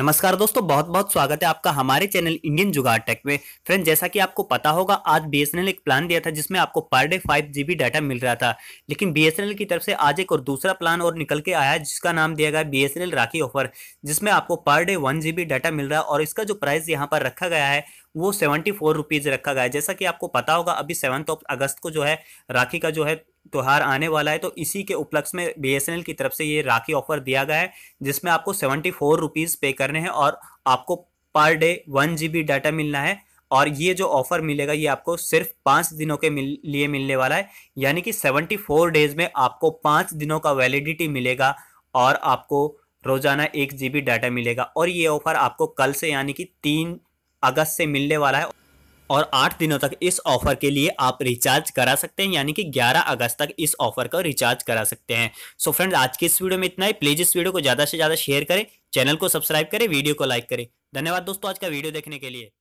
नमस्कार दोस्तों बहुत बहुत स्वागत है आपका हमारे चैनल इंडियन जुगाड़ टेक में फ्रेंड जैसा कि आपको पता होगा आज बी एक प्लान दिया था जिसमें आपको per day five G data मिल रहा था लेकिन बी की तरफ से आज एक और दूसरा प्लान और निकल के आया जिसका नाम दिया गया बी राखी ऑफर जिसमें आपको पर डे वन डाटा मिल रहा है और इसका जो प्राइस यहाँ पर रखा गया है वो सेवेंटी फोर रुपीज़ रखा गया है जैसा कि आपको पता होगा अभी सेवन्थ ऑफ अगस्त को जो है राखी का जो है त्यौहार आने वाला है तो इसी के उपलक्ष्य में बीएसएनएल की तरफ से ये राखी ऑफर दिया गया है जिसमें आपको सेवेंटी फोर रुपीज़ पे करने हैं और आपको पर डे वन जी डाटा मिलना है और ये जो ऑफर मिलेगा ये आपको सिर्फ पाँच दिनों के मिल, लिए मिलने वाला है यानी कि सेवेंटी फोर डेज में आपको पाँच दिनों का वैलिडिटी मिलेगा और आपको रोज़ाना एक जी डाटा मिलेगा और ये ऑफर आपको कल से यानी कि तीन अगस्त से मिलने वाला है और आठ दिनों तक इस ऑफर के लिए आप रिचार्ज करा सकते हैं यानी कि 11 अगस्त तक इस ऑफर का रिचार्ज करा सकते हैं सो so आज की इस वीडियो में इतना ही प्लीज इस वीडियो को ज़्यादा से ज़्यादा शेयर करें चैनल को सब्सक्राइब करें वीडियो को लाइक करें धन्यवाद दोस्तों आज का वीडियो देखने के लिए